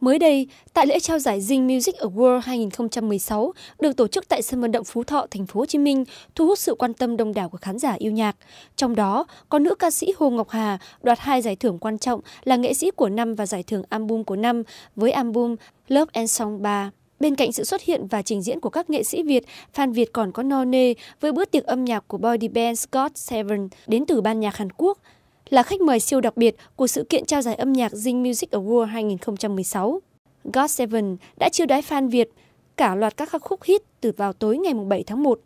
Mới đây, tại lễ trao giải Zing Music Award 2016 được tổ chức tại sân vận động Phú Thọ, thành phố Hồ Chí Minh, thu hút sự quan tâm đông đảo của khán giả yêu nhạc. Trong đó, có nữ ca sĩ Hồ Ngọc Hà đoạt hai giải thưởng quan trọng là nghệ sĩ của năm và giải thưởng album của năm với album Love and Song 3. Bên cạnh sự xuất hiện và trình diễn của các nghệ sĩ Việt, fan Việt còn có no nê với bữa tiệc âm nhạc của boy band Scott Seven đến từ ban nhạc Hàn Quốc là khách mời siêu đặc biệt của sự kiện trao giải âm nhạc Zing Music Award 2016. God Seven đã chiêu đãi fan Việt cả loạt các khắc khúc hit từ vào tối ngày 7 tháng 1.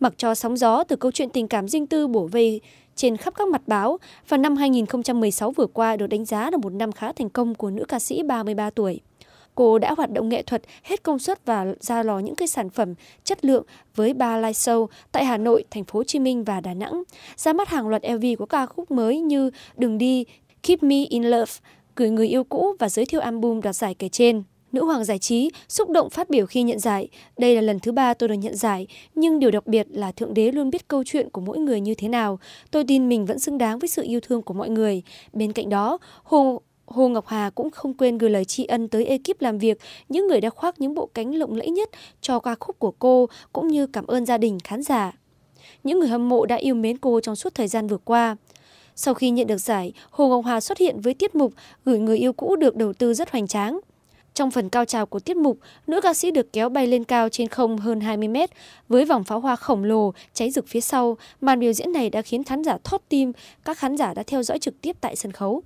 Mặc cho sóng gió từ câu chuyện tình cảm riêng tư bổ vây trên khắp các mặt báo và năm 2016 vừa qua được đánh giá là một năm khá thành công của nữ ca sĩ 33 tuổi cô đã hoạt động nghệ thuật hết công suất và ra lò những cái sản phẩm chất lượng với ba live show tại Hà Nội, Thành phố Hồ Chí Minh và Đà Nẵng. Ra mắt hàng loạt LV của ca khúc mới như Đừng đi, Keep Me in Love, Gửi người yêu cũ và giới thiệu album đoạt giải kể trên. Nữ hoàng giải trí xúc động phát biểu khi nhận giải. Đây là lần thứ ba tôi được nhận giải, nhưng điều đặc biệt là Thượng Đế luôn biết câu chuyện của mỗi người như thế nào. Tôi tin mình vẫn xứng đáng với sự yêu thương của mọi người. Bên cạnh đó, Hồ Hồ Ngọc Hà cũng không quên gửi lời tri ân tới ekip làm việc, những người đã khoác những bộ cánh lộng lẫy nhất cho ca khúc của cô, cũng như cảm ơn gia đình khán giả. Những người hâm mộ đã yêu mến cô trong suốt thời gian vừa qua. Sau khi nhận được giải, Hồ Ngọc Hà xuất hiện với tiết mục Gửi người yêu cũ được đầu tư rất hoành tráng. Trong phần cao trào của tiết mục, nữ ca sĩ được kéo bay lên cao trên không hơn 20 mét với vòng pháo hoa khổng lồ cháy rực phía sau. Màn biểu diễn này đã khiến khán giả thót tim, các khán giả đã theo dõi trực tiếp tại sân khấu.